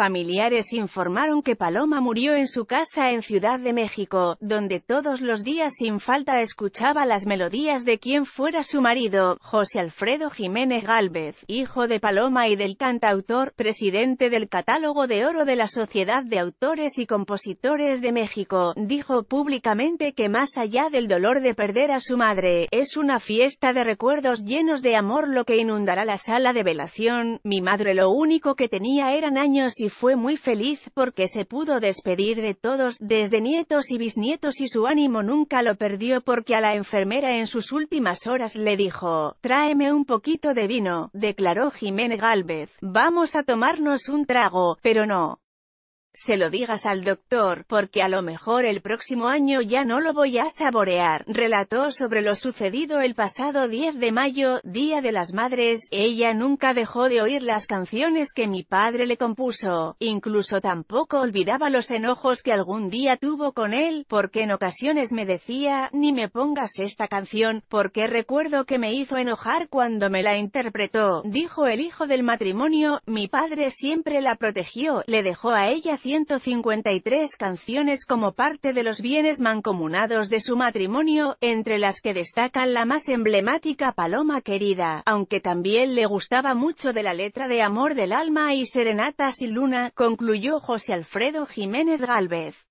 Familiares informaron que Paloma murió en su casa en Ciudad de México, donde todos los días sin falta escuchaba las melodías de quien fuera su marido, José Alfredo Jiménez Gálvez, hijo de Paloma y del cantautor, presidente del Catálogo de Oro de la Sociedad de Autores y Compositores de México, dijo públicamente que más allá del dolor de perder a su madre, es una fiesta de recuerdos llenos de amor lo que inundará la sala de velación, mi madre lo único que tenía eran años y fue muy feliz porque se pudo despedir de todos, desde nietos y bisnietos y su ánimo nunca lo perdió porque a la enfermera en sus últimas horas le dijo, tráeme un poquito de vino, declaró Jiménez Galvez, vamos a tomarnos un trago, pero no, se lo digas al doctor, porque a lo mejor el próximo año ya no lo voy a saborear. Relató sobre lo sucedido el pasado 10 de mayo, Día de las Madres, ella nunca dejó de oír las canciones que mi padre le compuso, incluso tampoco olvidaba los enojos que algún día tuvo con él, porque en ocasiones me decía, ni me pongas esta canción, porque recuerdo que me hizo enojar cuando me la interpretó, dijo el hijo del matrimonio, mi padre siempre la protegió, le dejó a ella 153 canciones como parte de los bienes mancomunados de su matrimonio, entre las que destacan la más emblemática Paloma Querida, aunque también le gustaba mucho de la letra de Amor del Alma y Serenata sin Luna, concluyó José Alfredo Jiménez Galvez.